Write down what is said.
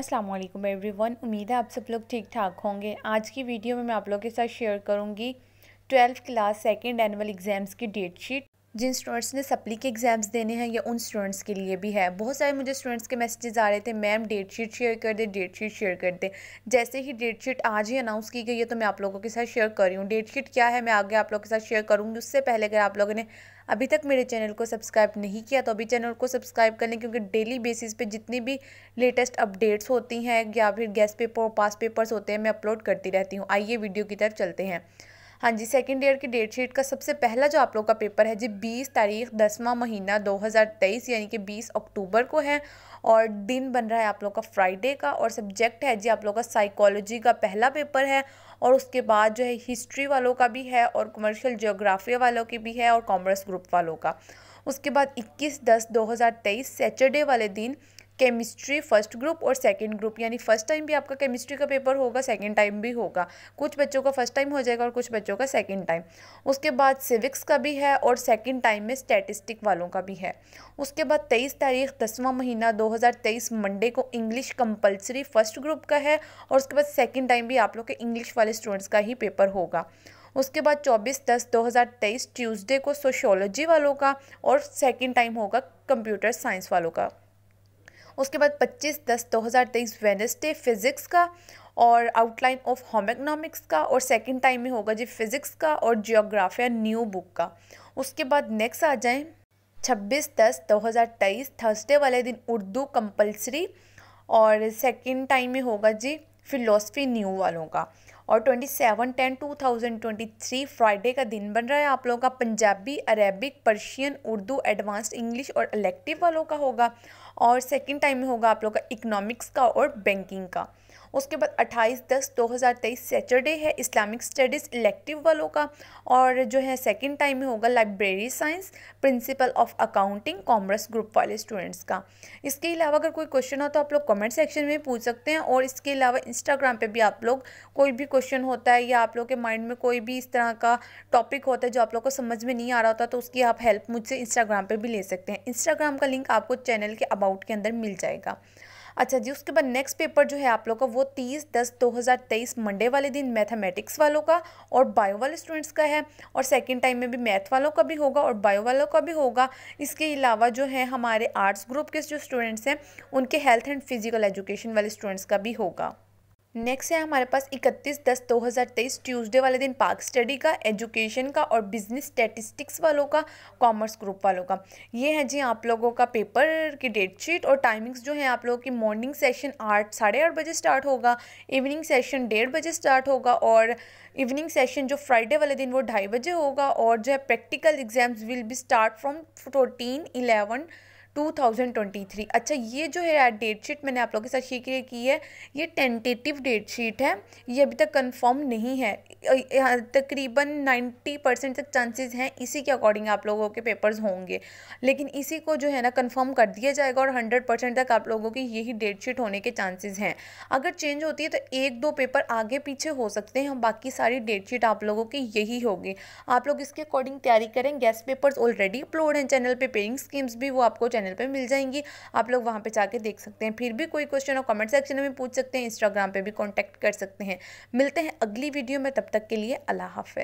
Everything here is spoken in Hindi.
अस्सलाम वालेकुम वन उम्मीद है आप सब लोग ठीक ठाक होंगे आज की वीडियो में मैं आप लोगों के साथ शेयर करूंगी twelfth class second annual exams की डेट शीट जिन स्टूडेंट्स ने सप्ली के एग्ज़ाम्स देने हैं या उन स्टूडेंट्स के लिए भी है बहुत सारे मुझे स्टूडेंट्स के मैसेजेस आ रहे थे मैम डेट शीट शेयर कर दे डेट शीट शेयर कर दे जैसे ही डेट शीट आज ही अनाउंस की गई है तो मैं आप लोगों के साथ शेयर कर रही हूँ डेट शीट क्या है मैं आगे आप लोगों के साथ शेयर करूँगी उससे पहले अगर आप लोगों ने अभी तक मेरे चैनल को सब्सक्राइब नहीं किया तो अभी चैनल को सब्सक्राइब कर लें क्योंकि डेली बेसिस पे जितनी भी लेटेस्ट अपडेट्स होती हैं या फिर गैस पेपर और पास पेपर्स होते हैं मैं अपलोड करती रहती हूँ आइए वीडियो की तरफ चलते हैं हाँ जी सेकेंड ईयर की डेट शीट का सबसे पहला जो आप लोग का पेपर है जी बीस तारीख दसवा महीना तेईस यानी कि बीस अक्टूबर को है और दिन बन रहा है आप लोग का फ्राइडे का और सब्जेक्ट है जी आप लोग का साइकोलॉजी का पहला पेपर है और उसके बाद जो है हिस्ट्री वालों का भी है और कमर्शियल जोग्राफी वालों की भी है और कॉमर्स ग्रुप वालों का उसके बाद 21 दस 2023 सैटरडे वाले दिन केमिस्ट्री फर्स्ट ग्रुप और सेकेंड ग्रुप यानी फर्स्ट टाइम भी आपका केमिस्ट्री का पेपर होगा सेकेंड टाइम भी होगा कुछ बच्चों का फर्स्ट टाइम हो जाएगा और कुछ बच्चों का सेकेंड टाइम उसके बाद सिविक्स का भी है और सेकेंड टाइम में स्टैटिस्टिक वालों का भी है उसके बाद तेईस तारीख दसवां महीना दो मंडे को इंग्लिश कंपल्सरी फर्स्ट ग्रुप का है और उसके बाद सेकेंड टाइम भी आप लोग के इंग्लिश वाले स्टूडेंट्स का ही पेपर होगा उसके बाद 24 दस 2023 ट्यूसडे को सोशोलॉजी वालों का और सेकंड टाइम होगा कंप्यूटर साइंस वालों का उसके बाद 25 दस 2023 वेनसडे फिज़िक्स का और आउटलाइन ऑफ होम इकनॉमिक्स का और सेकंड टाइम में होगा जी फिज़िक्स का और जियोग्राफिया न्यू बुक का उसके बाद नेक्स्ट आ जाएं 26 दस 2023 थर्सडे वाले दिन उर्दू कंपलसरी और सेकंड टाइम में होगा जी फिलोसफी न्यू वालों का और twenty seven ten two thousand twenty three Friday का दिन बन रहा है आप लोगों का Punjabi Arabic Persian Urdu advanced English और इलेक्टिव वालों का होगा और सेकेंड टाइम होगा आप लोग का इकनॉमिक्स का और बैंकिंग का उसके बाद 28 दस 2023 सैटरडे है इस्लामिक स्टडीज़ इलेक्टिव वालों का और जो है सेकेंड टाइम में होगा library science principle of accounting commerce group वाले स्टूडेंट्स का इसके अलावा अगर कोई क्वेश्चन हो तो आप लोग कमेंट सेक्शन में पूछ सकते हैं और इसके अलावा इंस्टाग्राम पर भी आप लोग कोई भी क्वेश्चन होता है या आप लोग के माइंड में कोई भी इस तरह का टॉपिक होता है जो आप लोग को समझ में नहीं आ रहा होता तो उसकी आप हेल्प मुझसे इंस्टाग्राम पर भी ले सकते हैं इंस्टाग्राम का लिंक आपको चैनल के अबाउट के अंदर मिल जाएगा अच्छा जी उसके बाद नेक्स्ट पेपर जो है आप लोग का वो तीस दस दो हज़ार तेईस मंडे वाले दिन मैथमेटिक्स वालों का और बायो वाले स्टूडेंट्स का है और सेकेंड टाइम में भी मैथ वालों का भी होगा और बायो वालों का भी होगा इसके अलावा जो है हमारे आर्ट्स ग्रुप के जो स्टूडेंट्स हैं उनके हेल्थ एंड फिजिकल एजुकेशन वाले स्टूडेंट्स का भी होगा नेक्स्ट है हमारे पास 31 दस 2023 ट्यूसडे वाले दिन पार्क स्टडी का एजुकेशन का और बिजनेस स्टेटिस्टिक्स वालों का कॉमर्स ग्रुप वालों का ये है जी आप लोगों का पेपर की डेट शीट और टाइमिंग्स जो है आप लोगों की मॉर्निंग सेशन आठ साढ़े आठ बजे स्टार्ट होगा इवनिंग सेशन डेढ़ बजे स्टार्ट होगा और इवनिंग सेशन जो फ्राइडे वाले दिन वो ढाई बजे होगा और जो है practical exams will be start from fourteen eleven 2023 अच्छा ये जो है डेट शीट मैंने आप लोगों के साथ शेयर की है ये टेंटेटिव डेट शीट है ये अभी तक कंफर्म नहीं है तकरीबन 90 परसेंट तक चांसेस हैं इसी के अकॉर्डिंग आप लोगों के पेपर्स होंगे लेकिन इसी को जो है ना कंफर्म कर दिया जाएगा और 100 परसेंट तक आप लोगों की यही डेट शीट होने के चांसेज हैं अगर चेंज होती है तो एक दो पेपर आगे पीछे हो सकते हैं हम बाकी सारी डेट शीट आप लोगों की यही होगी आप लोग इसके अकॉर्डिंग तैयारी करें गैस पेपर्स ऑलरेडी अपलोड हैं चैनल पर पे पेइंग स्कीम्स भी वो आपको चैनल पर मिल जाएंगी आप लोग वहाँ पर जाके देख सकते हैं फिर भी कोई क्वेश्चन हो कमेंट सेक्शन में पूछ सकते हैं इंस्टाग्राम पर भी कॉन्टैक्ट कर सकते हैं मिलते हैं अगली वीडियो में तब तक के लिए अल्लाह हाफ